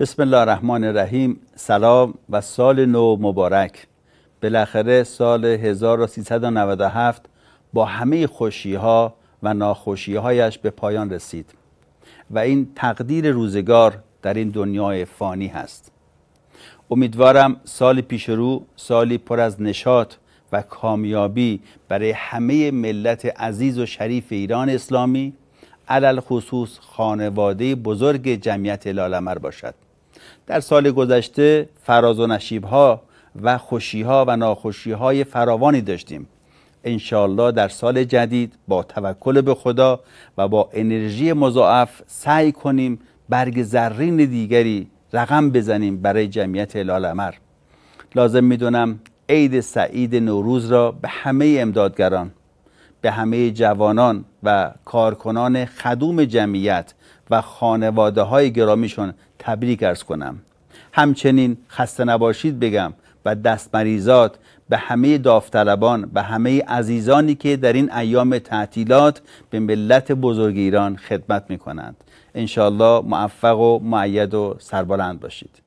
بسم الله الرحمن الرحیم سلام و سال نو مبارک بالاخره سال 1397 با همه خوشی ها و ناخوشی هایش به پایان رسید و این تقدیر روزگار در این دنیای فانی هست امیدوارم سال پیش رو سالی پر از نشاط و کامیابی برای همه ملت عزیز و شریف ایران اسلامی علل خصوص خانواده بزرگ جمعیت لالمر باشد در سال گذشته فراز و نشیب ها و خوشی ها و ناخوشی های فراوانی داشتیم انشاالله در سال جدید با توکل به خدا و با انرژی مضاعف سعی کنیم برگ زرین دیگری رقم بزنیم برای جمعیت امر لازم میدونم عید سعید نوروز را به همه امدادگران به همه جوانان و کارکنان خدوم جمعیت و خانواده های گرامیشون تبریک ارز کنم همچنین خسته نباشید بگم و دستمریزات به همه داوطلبان و همه عزیزانی که در این ایام تعطیلات به ملت بزرگ ایران خدمت می کنند. انشاءالله موفق و معید و سربلند باشید.